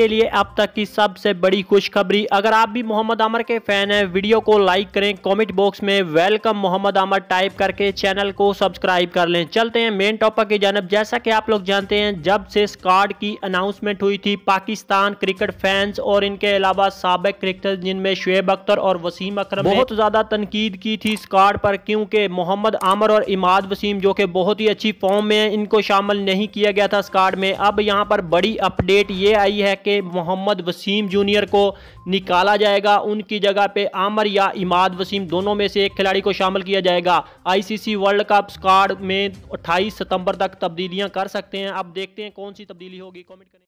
के लिए अब तक की सबसे बड़ी खुशखबरी अगर आप भी मोहम्मद आमर के फैन हैं वीडियो को लाइक करें कमेंट बॉक्स में वेलकम मोहम्मद आमर टाइप करके चैनल को सब्सक्राइब कर लें चलते हैं मेन टॉपिक की जानब जैसा कि आप लोग जानते हैं जब से स्कॉड की अनाउंसमेंट हुई थी पाकिस्तान क्रिकेट फैंस और इनके अलावा सबक क्रिकेटर जिनमें शुएब अख्तर और वसीम अक्रम बहुत ज्यादा तनकीद की थी स्कॉड पर क्योंकि मोहम्मद आमर और इमाद वसीम जो कि बहुत ही अच्छी फॉर्म में इनको शामिल नहीं किया गया था स्कॉड में अब यहाँ पर बड़ी अपडेट ये आई है के मोहम्मद वसीम जूनियर को निकाला जाएगा उनकी जगह पे आमर या इमाद वसीम दोनों में से एक खिलाड़ी को शामिल किया जाएगा आईसीसी वर्ल्ड कप स्क्वाड में 28 सितंबर तक तब्दीलियां कर सकते हैं अब देखते हैं कौन सी तब्दीली होगी कमेंट करें